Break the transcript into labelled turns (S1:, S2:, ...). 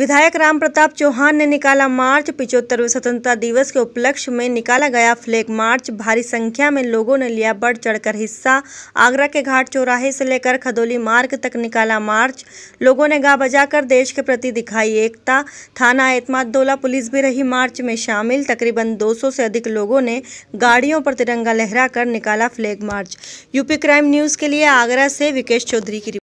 S1: विधायक राम प्रताप चौहान ने निकाला मार्च पिचहत्तरवें स्वतंत्रता दिवस के उपलक्ष्य में निकाला गया फ्लैग मार्च भारी संख्या में लोगों ने लिया बढ़ चढ़कर हिस्सा आगरा के घाट चौराहे से लेकर खदोली मार्ग तक निकाला मार्च लोगों ने गा बजाकर देश के प्रति दिखाई एकता थाना एतमादोला पुलिस भी रही मार्च में शामिल तकरीबन दो से अधिक लोगों ने गाड़ियों पर तिरंगा लहरा कर निकाला flag march UP crime news के लिए आगरा से विकेश चौधरी की